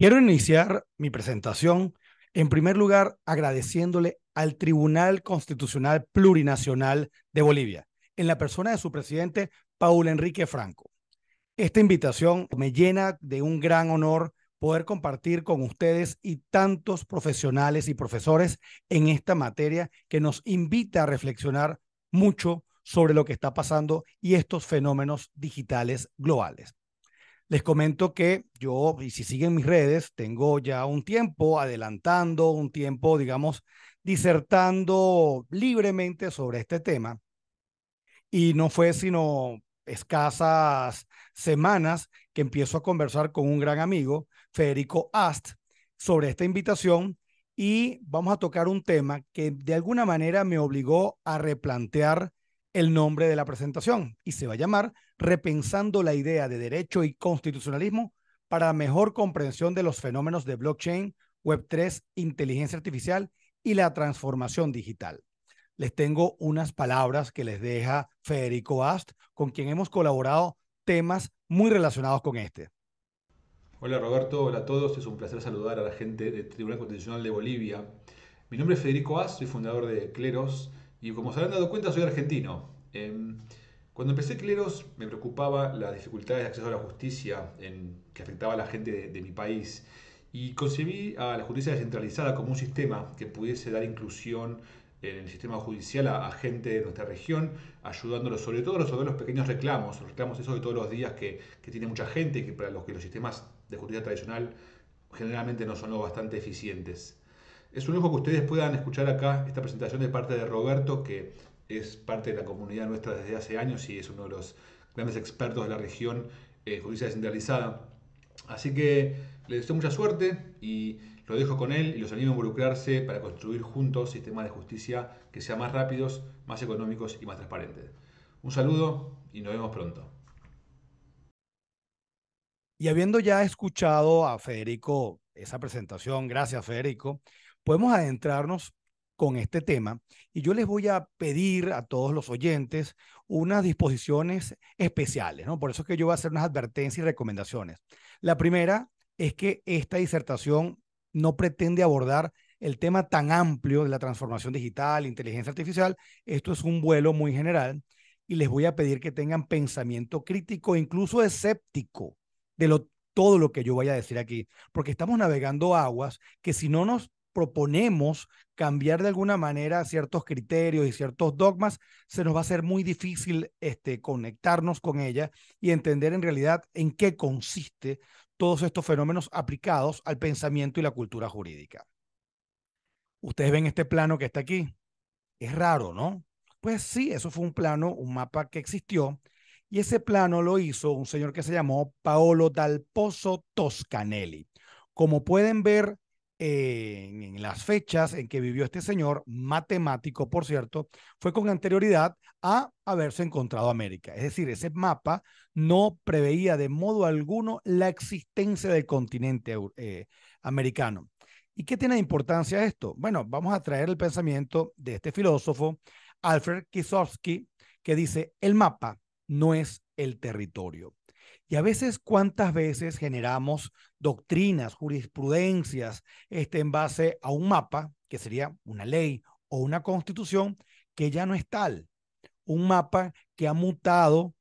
Quiero iniciar mi presentación, en primer lugar, agradeciéndole al Tribunal Constitucional Plurinacional de Bolivia, en la persona de su presidente, Paul Enrique Franco. Esta invitación me llena de un gran honor poder compartir con ustedes y tantos profesionales y profesores en esta materia que nos invita a reflexionar mucho sobre lo que está pasando y estos fenómenos digitales globales. Les comento que yo, y si siguen mis redes, tengo ya un tiempo adelantando, un tiempo, digamos, disertando libremente sobre este tema. Y no fue sino escasas semanas que empiezo a conversar con un gran amigo, Federico Ast, sobre esta invitación y vamos a tocar un tema que de alguna manera me obligó a replantear el nombre de la presentación y se va a llamar repensando la idea de derecho y constitucionalismo para mejor comprensión de los fenómenos de blockchain, Web3, inteligencia artificial y la transformación digital. Les tengo unas palabras que les deja Federico Ast, con quien hemos colaborado temas muy relacionados con este. Hola Roberto, hola a todos, es un placer saludar a la gente del Tribunal Constitucional de Bolivia. Mi nombre es Federico Ast, soy fundador de Cleros y como se habrán dado cuenta soy argentino. Em, cuando empecé Cleros me preocupaba las dificultades de acceso a la justicia en, que afectaba a la gente de, mi país y concebí a la justicia descentralizada como un sistema que pudiese dar inclusión en el sistema judicial a, gente de nuestra región, ayudándolos sobre todo a resolver los pequeños reclamos, reclamos esos de todos los días que, que, tiene mucha gente y que para los que los sistemas de justicia tradicional generalmente no son lo bastante eficientes. Es un lujo que ustedes puedan escuchar acá esta presentación de parte de Roberto, que es parte de la comunidad nuestra desde hace años y es uno de los grandes expertos de la región en eh, justicia descentralizada. Así que le deseo mucha suerte y lo dejo con él y los animo a involucrarse para construir juntos sistemas de justicia que sean más rápidos, más económicos y más transparentes. Un saludo y nos vemos pronto. Y habiendo ya escuchado a Federico esa presentación, gracias Federico, podemos adentrarnos con este tema. Y yo les voy a pedir a todos los oyentes unas disposiciones especiales, ¿no? Por eso es que yo voy a hacer unas advertencias y recomendaciones. La primera es que esta disertación no pretende abordar el tema tan amplio de la transformación digital, inteligencia artificial. Esto es un vuelo muy general y les voy a pedir que tengan pensamiento crítico, incluso escéptico, de todo lo que yo vaya a decir aquí, porque estamos navegando aguas que si no nos proponemos cambiar de alguna manera ciertos criterios y ciertos dogmas, se nos va a ser muy difícil este, conectarnos con ella y entender en realidad en qué consiste todos estos fenómenos aplicados al pensamiento y la cultura jurídica. Ustedes ven este plano que está aquí. Es raro, ¿no? Pues sí, eso fue un plano, un mapa que existió, y ese plano lo hizo un señor que se llamó Paolo Dal Pozo Toscanelli. Como pueden ver, en, las fechas en que vivió este señor, matemático por cierto, fue con anterioridad a haberse encontrado América. Es decir, ese mapa no preveía de modo alguno la existencia del continente eh, americano. ¿Y qué tiene de importancia esto? Bueno, vamos a traer el pensamiento de este filósofo, Alfred Kisowski, que dice, el mapa no es el territorio. Y a veces, ¿cuántas veces generamos doctrinas, jurisprudencias, este, en base a un mapa, que sería una ley o una constitución, que ya no es tal? Un mapa que ha mutado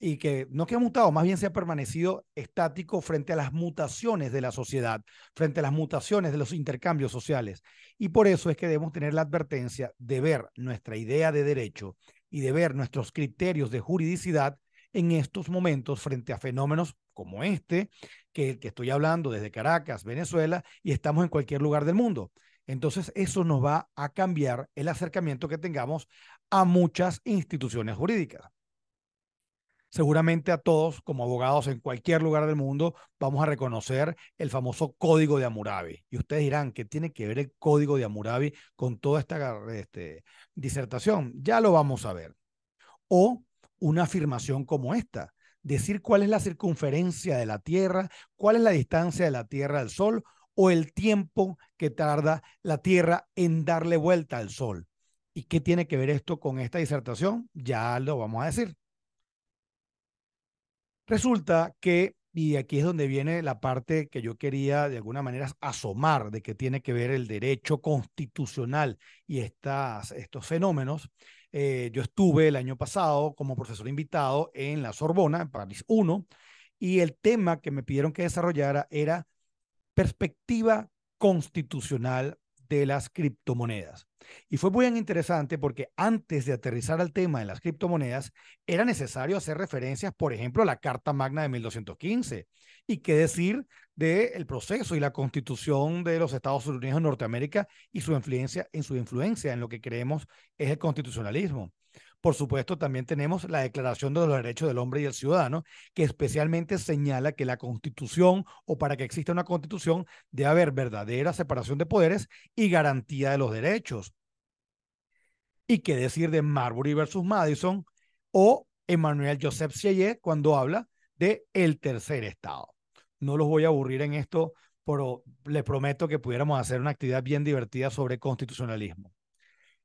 y que no que ha mutado, más bien se ha permanecido estático frente a las mutaciones de la sociedad, frente a las mutaciones de los intercambios sociales. Y por eso es que debemos tener la advertencia de ver nuestra idea de derecho y de ver nuestros criterios de juridicidad en estos momentos frente a fenómenos como este, que, que estoy hablando desde Caracas, Venezuela, y estamos en cualquier lugar del mundo. Entonces, eso nos va a cambiar el acercamiento que tengamos a muchas instituciones jurídicas. Seguramente a todos, como abogados en cualquier lugar del mundo, vamos a reconocer el famoso Código de Amurabi. Y ustedes dirán, ¿qué tiene que ver el Código de Amurabi con toda esta este, disertación? Ya lo vamos a ver. O una afirmación como esta. Decir cuál es la circunferencia de la Tierra, cuál es la distancia de la Tierra al Sol o el tiempo que tarda la Tierra en darle vuelta al Sol. ¿Y qué tiene que ver esto con esta disertación? Ya lo vamos a decir. Resulta que, y aquí es donde viene la parte que yo quería de alguna manera asomar de que tiene que ver el derecho constitucional y estas, estos fenómenos, eh, yo estuve el año pasado como profesor invitado en la Sorbona, en París 1, y el tema que me pidieron que desarrollara era perspectiva constitucional de las criptomonedas. Y fue muy interesante porque antes de aterrizar al tema de las criptomonedas, era necesario hacer referencias, por ejemplo, a la Carta Magna de 1215 y qué decir del el proceso y la constitución de los Estados Unidos de Norteamérica y su influencia, en su influencia en lo que creemos es el constitucionalismo. Por supuesto, también tenemos la Declaración de los Derechos del Hombre y del Ciudadano, que especialmente señala que la Constitución, o para que exista una Constitución, debe haber verdadera separación de poderes y garantía de los derechos. Y qué decir de Marbury versus Madison o Emmanuel Joseph Sieyé cuando habla de el tercer estado. No los voy a aburrir en esto, pero les prometo que pudiéramos hacer una actividad bien divertida sobre constitucionalismo.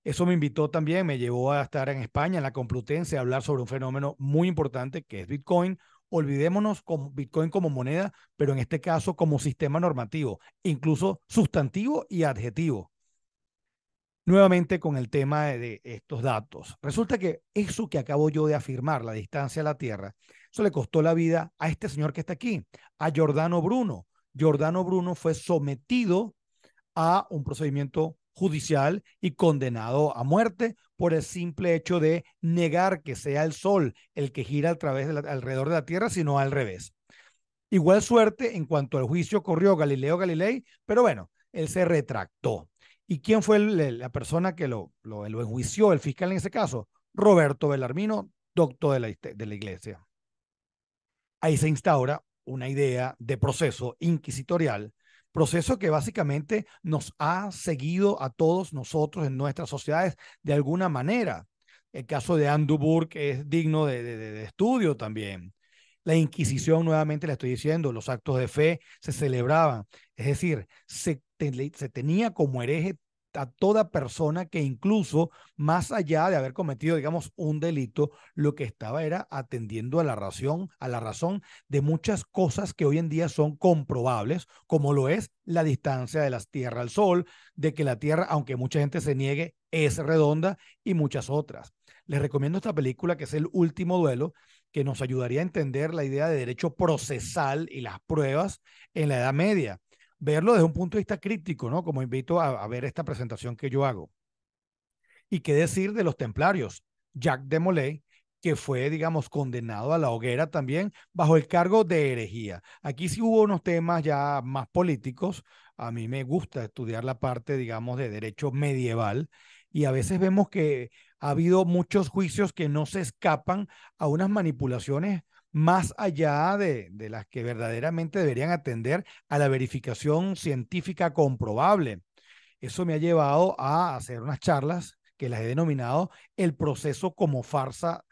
Eso me invitó también, me llevó a estar en España, en la Complutense, a hablar sobre un fenómeno muy importante que es Bitcoin. Olvidémonos con Bitcoin como moneda, pero en este caso como sistema normativo, incluso sustantivo y adjetivo. Nuevamente con el tema de estos datos. Resulta que eso que acabo yo de afirmar, la distancia a la Tierra, eso le costó la vida a este señor que está aquí, a Giordano Bruno. Giordano Bruno fue sometido a un procedimiento judicial y condenado a muerte por el simple hecho de negar que sea el sol el que gira a través alrededor de la Tierra, sino al revés. Igual suerte en cuanto al juicio corrió Galileo Galilei, pero bueno, él se retractó. ¿Y quién fue la persona que lo, lo, enjuició, el fiscal en ese caso? Roberto Bellarmino, doctor de la iglesia. Ahí se instaura una idea de proceso inquisitorial proceso que básicamente nos ha seguido a todos nosotros en nuestras sociedades de alguna manera. El caso de Andrew Burke es digno de, estudio también. La Inquisición, nuevamente le estoy diciendo, los actos de fe se celebraban. Es decir, se, se tenía como hereje a toda persona que incluso más allá de haber cometido, digamos, un delito, lo que estaba era atendiendo a la razón, a la razón de muchas cosas que hoy en día son comprobables, como lo es la distancia de la Tierra al Sol, de que la Tierra, aunque mucha gente se niegue, es redonda y muchas otras. Les recomiendo esta película que es El último duelo, que nos ayudaría a entender la idea de derecho procesal y las pruebas en la Edad Media verlo desde un punto de vista crítico, ¿no? Como invito a, ver esta presentación que yo hago. ¿Y qué decir de los templarios? Jacques de Molay, que fue, digamos, condenado a la hoguera también bajo el cargo de herejía. Aquí sí hubo unos temas ya más políticos. A mí me gusta estudiar la parte, digamos, de derecho medieval y a veces vemos que ha habido muchos juicios que no se escapan a unas manipulaciones más allá de, las que verdaderamente deberían atender a la verificación científica comprobable. Eso me ha llevado a hacer unas charlas que las he denominado el proceso como farsa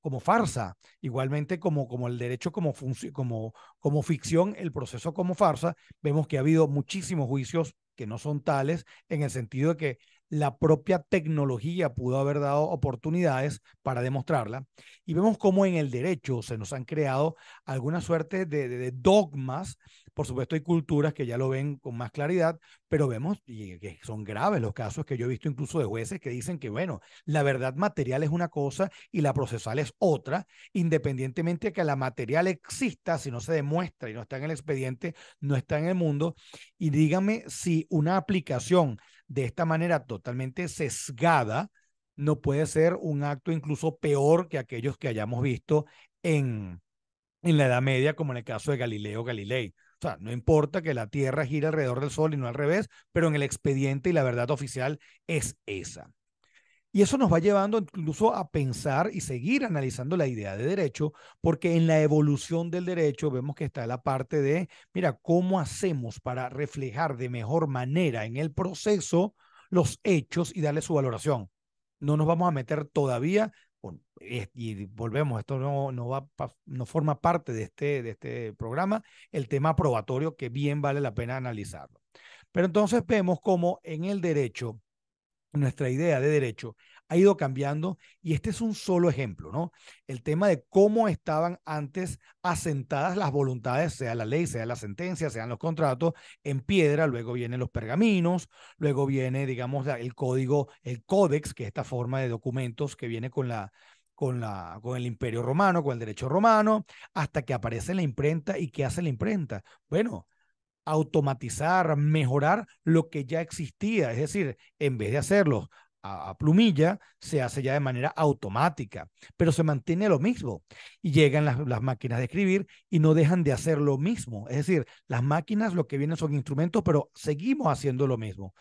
como farsa, igualmente como, como el derecho como, como ficción, el proceso como farsa, vemos que ha habido muchísimos juicios que no son tales, en el sentido de que la propia tecnología pudo haber dado oportunidades para demostrarla. Y vemos cómo en el derecho se nos han creado alguna suerte de, dogmas. Por supuesto, hay culturas que ya lo ven con más claridad, pero vemos que son graves los casos que yo he visto incluso de jueces que dicen que, bueno, la verdad material es una cosa y la procesal es otra, independientemente de que la material exista, si no se demuestra y no está en el expediente, no está en el mundo. Y dígame si una aplicación de esta manera totalmente sesgada, no puede ser un acto incluso peor que aquellos que hayamos visto en, en la Edad Media, como en el caso de Galileo Galilei. O sea, no importa que la Tierra gire alrededor del Sol y no al revés, pero en el expediente y la verdad oficial es esa. Y eso nos va llevando incluso a pensar y seguir analizando la idea de derecho, porque en la evolución del derecho vemos que está la parte de, mira, ¿cómo hacemos para reflejar de mejor manera en el proceso los hechos y darle su valoración? No nos vamos a meter todavía, eh, y volvemos, esto no, no, va, no forma parte de este, de este programa, el tema probatorio que bien vale la pena analizarlo. Pero entonces vemos cómo en el derecho nuestra idea de derecho ha ido cambiando y este es un solo ejemplo, ¿no? El tema de cómo estaban antes asentadas las voluntades, sea la ley, sea la sentencia, sean los contratos, en piedra, luego vienen los pergaminos, luego viene, digamos, el código, el códex, que es esta forma de documentos que viene con la, con, la, con, el imperio romano, con el derecho romano, hasta que aparece la imprenta. ¿Y qué hace la imprenta? Bueno, automatizar, mejorar lo que ya existía. Es decir, en vez de hacerlo a, plumilla, se hace ya de manera automática, pero se mantiene lo mismo. Y llegan las, máquinas de escribir y no dejan de hacer lo mismo. Es decir, las máquinas lo que vienen son instrumentos, pero seguimos haciendo lo mismo.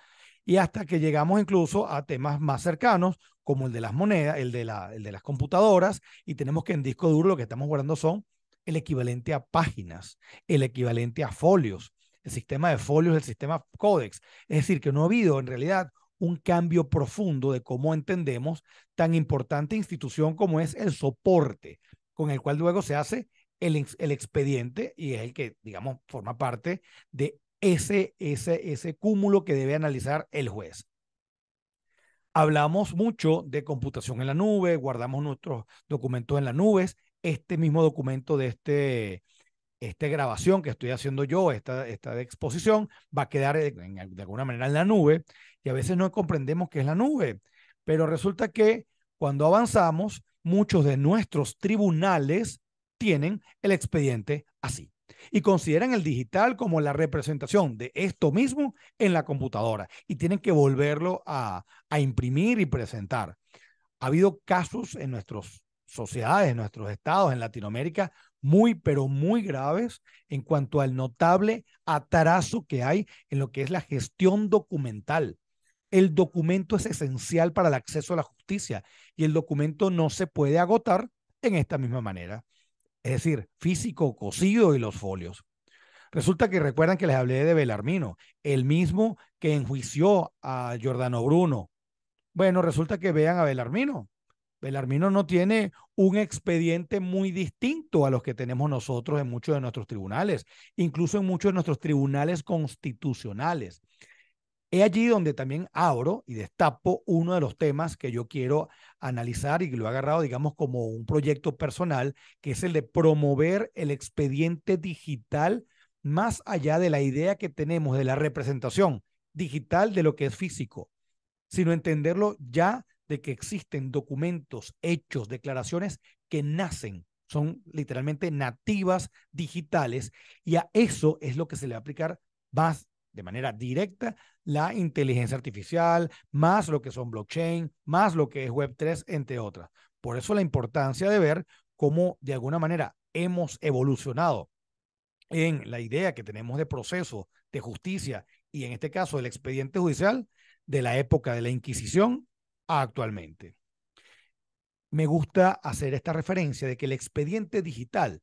Y hasta que llegamos incluso a temas más cercanos, como el de las monedas, el de, el de las computadoras, y tenemos que en disco duro lo que estamos guardando son el equivalente a páginas, el equivalente a folios el sistema de folios el sistema Codex. Es decir, que no ha habido en realidad un cambio profundo de cómo entendemos tan importante institución como es el soporte con el cual luego se hace el, expediente y es el que, digamos, forma parte de ese, ese, ese cúmulo que debe analizar el juez. Hablamos mucho de computación en la nube, guardamos nuestros documentos en las nubes. Este mismo documento de este, esta grabación que estoy haciendo yo, esta, exposición, va a quedar de alguna manera en la nube y a veces no comprendemos qué es la nube. Pero resulta que cuando avanzamos, muchos de nuestros tribunales tienen el expediente así y consideran el digital como la representación de esto mismo en la computadora y tienen que volverlo a, a imprimir y presentar. Ha habido casos en nuestras sociedades, en nuestros estados, en Latinoamérica, muy, pero muy graves en cuanto al notable atarazo que hay en lo que es la gestión documental. El documento es esencial para el acceso a la justicia y el documento no se puede agotar en esta misma manera, es decir, físico, cocido y los folios. Resulta que recuerdan que les hablé de Belarmino, el mismo que enjuició a Giordano Bruno. Bueno, resulta que vean a Belarmino. Belarmino no tiene un expediente muy distinto a los que tenemos nosotros en muchos de nuestros tribunales, incluso en muchos de nuestros tribunales constitucionales. Es allí donde también abro y destapo uno de los temas que yo quiero analizar y que lo he agarrado, digamos, como un proyecto personal, que es el de promover el expediente digital más allá de la idea que tenemos de la representación digital de lo que es físico, sino entenderlo ya de que existen documentos, hechos, declaraciones que nacen, son literalmente nativas digitales y a eso es lo que se le va a aplicar más de manera directa la inteligencia artificial, más lo que son blockchain, más lo que es Web3, entre otras. Por eso la importancia de ver cómo de alguna manera hemos evolucionado en la idea que tenemos de proceso, de justicia y en este caso el expediente judicial de la época de la Inquisición actualmente. Me gusta hacer esta referencia de que el expediente digital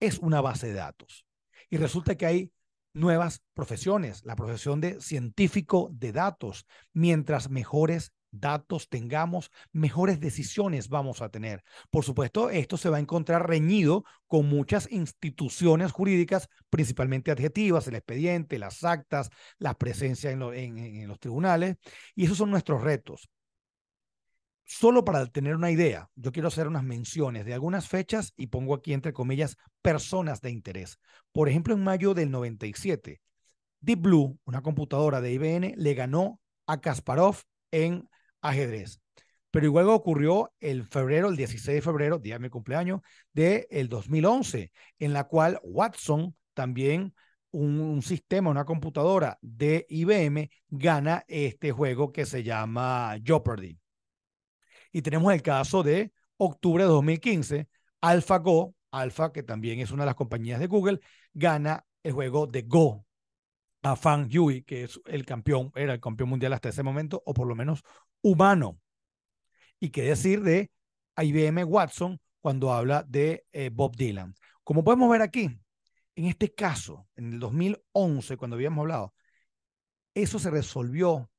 es una base de datos y resulta que hay nuevas profesiones, la profesión de científico de datos. Mientras mejores datos tengamos, mejores decisiones vamos a tener. Por supuesto, esto se va a encontrar reñido con muchas instituciones jurídicas, principalmente adjetivas, el expediente, las actas, la presencia en, los tribunales, y esos son nuestros retos solo para tener una idea, yo quiero hacer unas menciones de algunas fechas y pongo aquí entre comillas personas de interés. Por ejemplo, en mayo del 97, Deep Blue, una computadora de IBM, le ganó a Kasparov en ajedrez. Pero igual ocurrió el febrero, el 16 de febrero, día de mi cumpleaños, del de 2011, en la cual Watson, también un, sistema, una computadora de IBM, gana este juego que se llama Jeopardy. Y tenemos el caso de octubre de 2015, AlphaGo, Alpha, que también es una de las compañías de Google, gana el juego de Go a Fan Yui, que es el campeón, era el campeón mundial hasta ese momento, o por lo menos humano. Y qué decir de IBM Watson cuando habla de eh, Bob Dylan. Como podemos ver aquí, en este caso, en el 2011, cuando habíamos hablado, eso se resolvió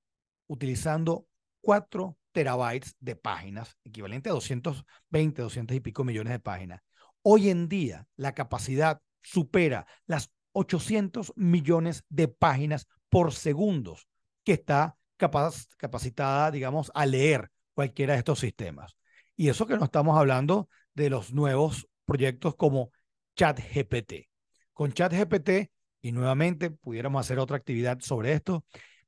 utilizando cuatro terabytes de páginas, equivalente a 220, 200 y pico millones de páginas. Hoy en día la capacidad supera las 800 millones de páginas por segundos, que está capaz, capacitada, digamos, a leer cualquiera de estos sistemas. Y eso que no estamos hablando de los nuevos proyectos como ChatGPT. Con ChatGPT, y nuevamente pudiéramos hacer otra actividad sobre esto,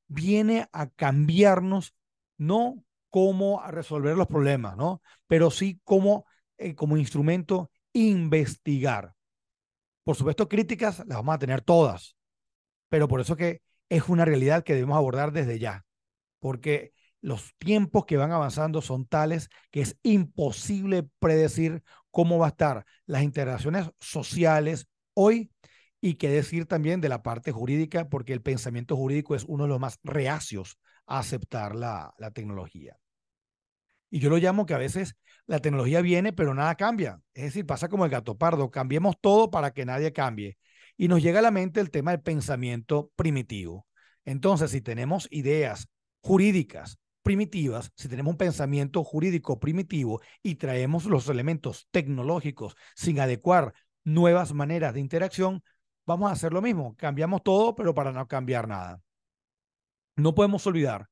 viene a cambiarnos no cómo resolver los problemas, ¿no? Pero sí como eh, como instrumento, investigar. Por supuesto, críticas las vamos a tener todas, pero por eso que es una realidad que debemos abordar desde ya, porque los tiempos que van avanzando son tales que es imposible predecir cómo va a estar las interacciones sociales hoy y qué decir también de la parte jurídica, porque el pensamiento jurídico es uno de los más reacios aceptar la, la tecnología. Y yo lo llamo que a veces la tecnología viene, pero nada cambia. Es decir, pasa como el gato pardo, cambiemos todo para que nadie cambie. Y nos llega a la mente el tema del pensamiento primitivo. Entonces, si tenemos ideas jurídicas primitivas, si tenemos un pensamiento jurídico primitivo y traemos los elementos tecnológicos sin adecuar nuevas maneras de interacción, vamos a hacer lo mismo. Cambiamos todo, pero para no cambiar nada. No podemos olvidar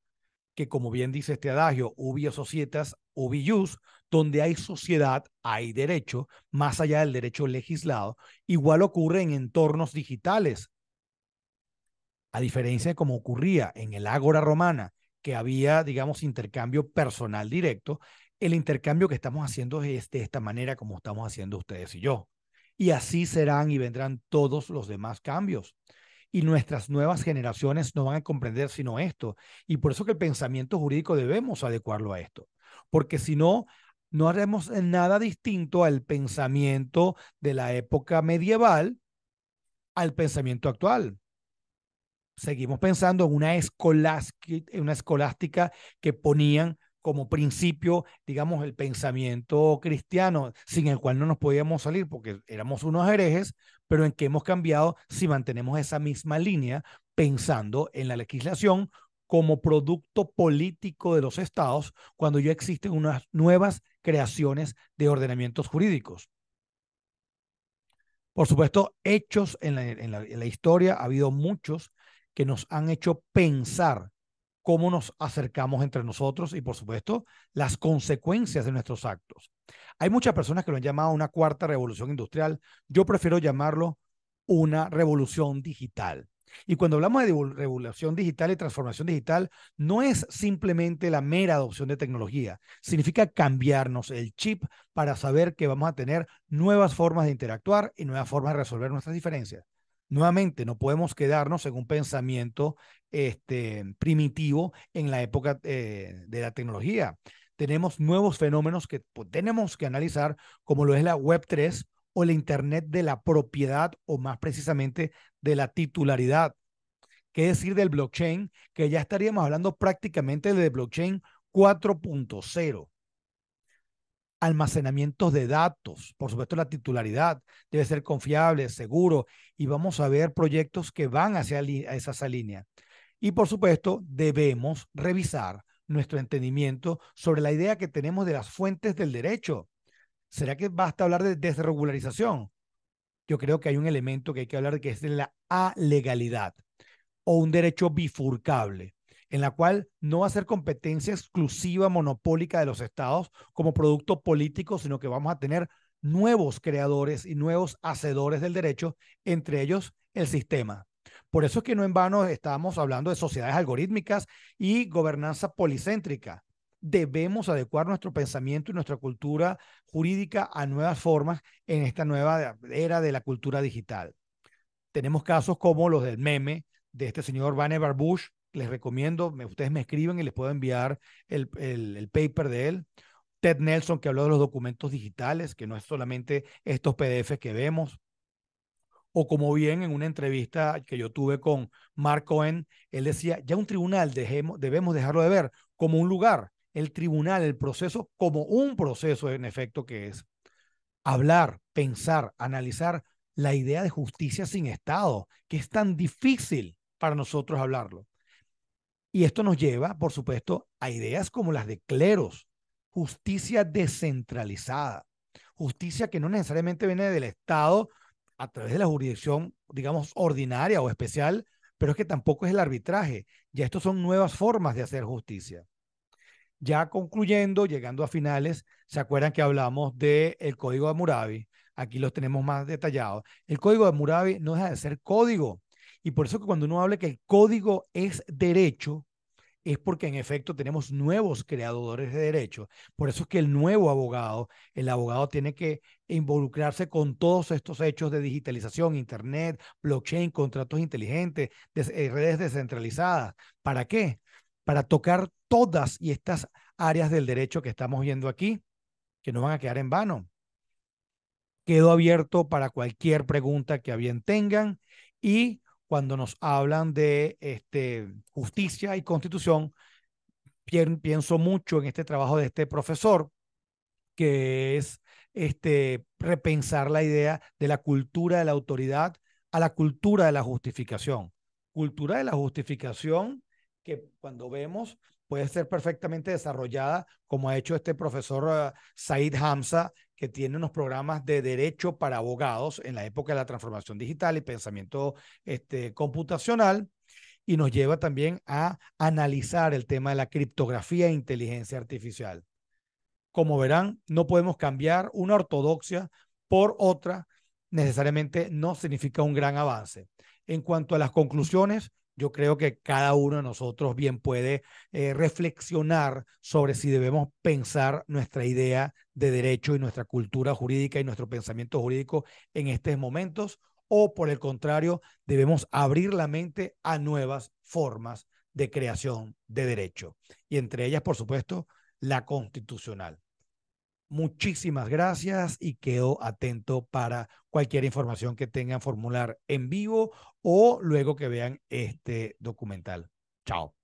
que, como bien dice este adagio, ubi societas, ubi jus, donde hay sociedad, hay derecho, más allá del derecho legislado. Igual ocurre en entornos digitales. A diferencia de como ocurría en el Ágora romana, que había, digamos, intercambio personal directo, el intercambio que estamos haciendo es de esta manera como estamos haciendo ustedes y yo. Y así serán y vendrán todos los demás cambios y nuestras nuevas generaciones no van a comprender sino esto. Y por eso que el pensamiento jurídico debemos adecuarlo a esto, porque si no, no haremos nada distinto al pensamiento de la época medieval al pensamiento actual. Seguimos pensando en una, escolástica, en una escolástica que ponían como principio, digamos, el pensamiento cristiano, sin el cual no nos podíamos salir porque éramos unos herejes, pero en que hemos cambiado si mantenemos esa misma línea pensando en la legislación como producto político de los estados cuando ya existen unas nuevas creaciones de ordenamientos jurídicos. Por supuesto, hechos en la, en la historia ha habido muchos que nos han hecho pensar cómo nos acercamos entre nosotros y, por supuesto, las consecuencias de nuestros actos. Hay muchas personas que lo han llamado una cuarta revolución industrial. Yo prefiero llamarlo una revolución digital. Y cuando hablamos de revolución digital y transformación digital, no es simplemente la mera adopción de tecnología. Significa cambiarnos el chip para saber que vamos a tener nuevas formas de interactuar y nuevas formas de resolver nuestras diferencias. Nuevamente, no podemos quedarnos en un pensamiento este, primitivo en la época eh, de la tecnología. Tenemos nuevos fenómenos que pues, tenemos que analizar, como lo es la Web3 o la Internet de la propiedad o más precisamente de la titularidad. ¿Qué decir del blockchain? Que ya estaríamos hablando prácticamente de blockchain 4.0 almacenamientos de datos. Por supuesto, la titularidad debe ser confiable, seguro, y vamos a ver proyectos que van hacia esa línea. Y por supuesto, debemos revisar nuestro entendimiento sobre la idea que tenemos de las fuentes del derecho. ¿Será que basta hablar de desregularización? Yo creo que hay un elemento que hay que hablar que es de la legalidad o un derecho bifurcable en la cual no va a ser competencia exclusiva monopólica de los estados como producto político, sino que vamos a tener nuevos creadores y nuevos hacedores del derecho, entre ellos el sistema. Por eso es que no en vano estamos hablando de sociedades algorítmicas y gobernanza policéntrica. Debemos adecuar nuestro pensamiento y nuestra cultura jurídica a nuevas formas en esta nueva era de la cultura digital. Tenemos casos como los del meme de este señor Vannevar Bush, les recomiendo, ustedes me escriben y les puedo enviar el, paper de él. Ted Nelson, que habló de los documentos digitales, que no es solamente estos PDFs que vemos, o como bien en una entrevista que yo tuve con Mark Cohen, él decía, ya un tribunal debemos dejarlo de ver como un lugar, el tribunal, el proceso, como un proceso en efecto que es. Hablar, pensar, analizar la idea de justicia sin Estado, que es tan difícil para nosotros hablarlo. Y esto nos lleva, por supuesto, a ideas como las de cleros, justicia descentralizada, justicia que no necesariamente viene del Estado a través de la jurisdicción, digamos, ordinaria o especial, pero es que tampoco es el arbitraje. Ya estos son nuevas formas de hacer justicia. Ya concluyendo, llegando a finales, se acuerdan que hablamos del Código de Murabi. Aquí los tenemos más detallados. El Código de Murabi no deja de ser código. Y por eso que cuando uno habla que el código es derecho, es porque en efecto tenemos nuevos creadores de derecho Por eso es que el nuevo abogado, el abogado tiene que involucrarse con todos estos hechos de digitalización, Internet, blockchain, contratos inteligentes, eh, redes descentralizadas. ¿Para qué? Para tocar todas y estas áreas del derecho que estamos viendo aquí, que no van a quedar en vano. Quedo abierto para cualquier pregunta que a bien tengan y cuando nos hablan de este, justicia y constitución, pienso mucho en este trabajo de este profesor, que es este, repensar la idea de la cultura de la autoridad a la cultura de la justificación. Cultura de la justificación que cuando vemos puede ser perfectamente desarrollada, como ha hecho este profesor ah, Said Hamza que tiene unos programas de derecho para abogados en la época de la transformación digital y pensamiento este, computacional, y nos lleva también a analizar el tema de la criptografía e inteligencia artificial. Como verán, no podemos cambiar una ortodoxia por otra, necesariamente no significa un gran avance. En cuanto a las conclusiones, yo creo que cada uno de nosotros bien puede eh, reflexionar sobre si debemos pensar nuestra idea de derecho y nuestra cultura jurídica y nuestro pensamiento jurídico en estos momentos o por el contrario, debemos abrir la mente a nuevas formas de creación de derecho y entre ellas, por supuesto, la constitucional. Muchísimas gracias y quedo atento para cualquier información que tengan formular en vivo o luego que vean este documental. Chao.